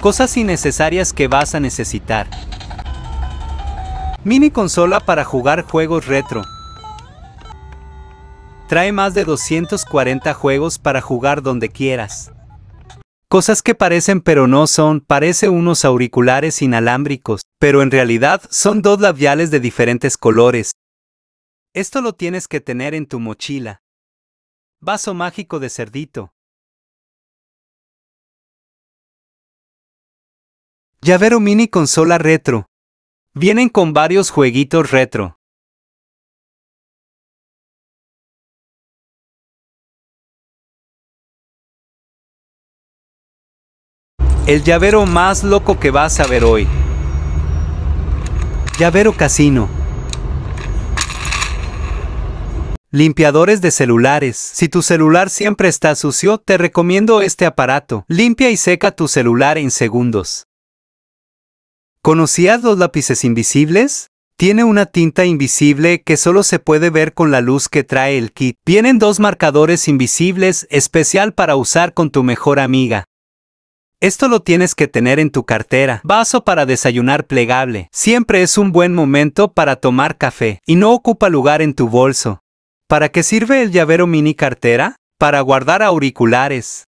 Cosas innecesarias que vas a necesitar. Mini consola para jugar juegos retro. Trae más de 240 juegos para jugar donde quieras. Cosas que parecen pero no son, parece unos auriculares inalámbricos, pero en realidad son dos labiales de diferentes colores. Esto lo tienes que tener en tu mochila. Vaso mágico de cerdito. Llavero mini consola retro. Vienen con varios jueguitos retro. El llavero más loco que vas a ver hoy. Llavero casino. Limpiadores de celulares. Si tu celular siempre está sucio, te recomiendo este aparato. Limpia y seca tu celular en segundos. ¿Conocías los lápices invisibles? Tiene una tinta invisible que solo se puede ver con la luz que trae el kit. Vienen dos marcadores invisibles especial para usar con tu mejor amiga. Esto lo tienes que tener en tu cartera. Vaso para desayunar plegable. Siempre es un buen momento para tomar café y no ocupa lugar en tu bolso. ¿Para qué sirve el llavero mini cartera? Para guardar auriculares.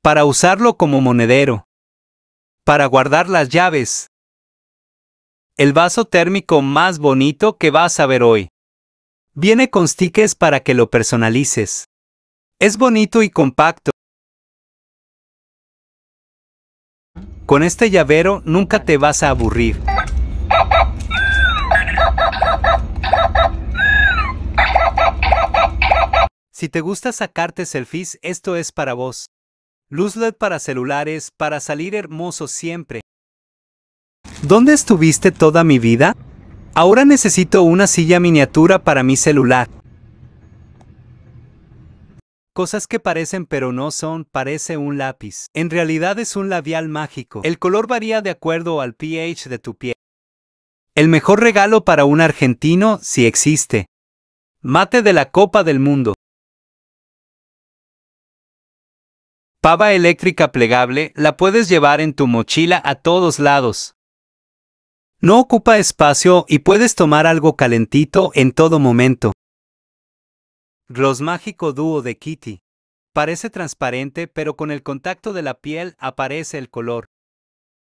Para usarlo como monedero para guardar las llaves. El vaso térmico más bonito que vas a ver hoy. Viene con stickers para que lo personalices. Es bonito y compacto. Con este llavero nunca te vas a aburrir. Si te gusta sacarte selfies, esto es para vos. Luz LED para celulares para salir hermoso siempre. ¿Dónde estuviste toda mi vida? Ahora necesito una silla miniatura para mi celular. Cosas que parecen pero no son, parece un lápiz. En realidad es un labial mágico. El color varía de acuerdo al pH de tu piel. El mejor regalo para un argentino si existe. Mate de la Copa del Mundo. Pava eléctrica plegable la puedes llevar en tu mochila a todos lados. No ocupa espacio y puedes tomar algo calentito en todo momento. Gloss Mágico Dúo de Kitty. Parece transparente, pero con el contacto de la piel aparece el color.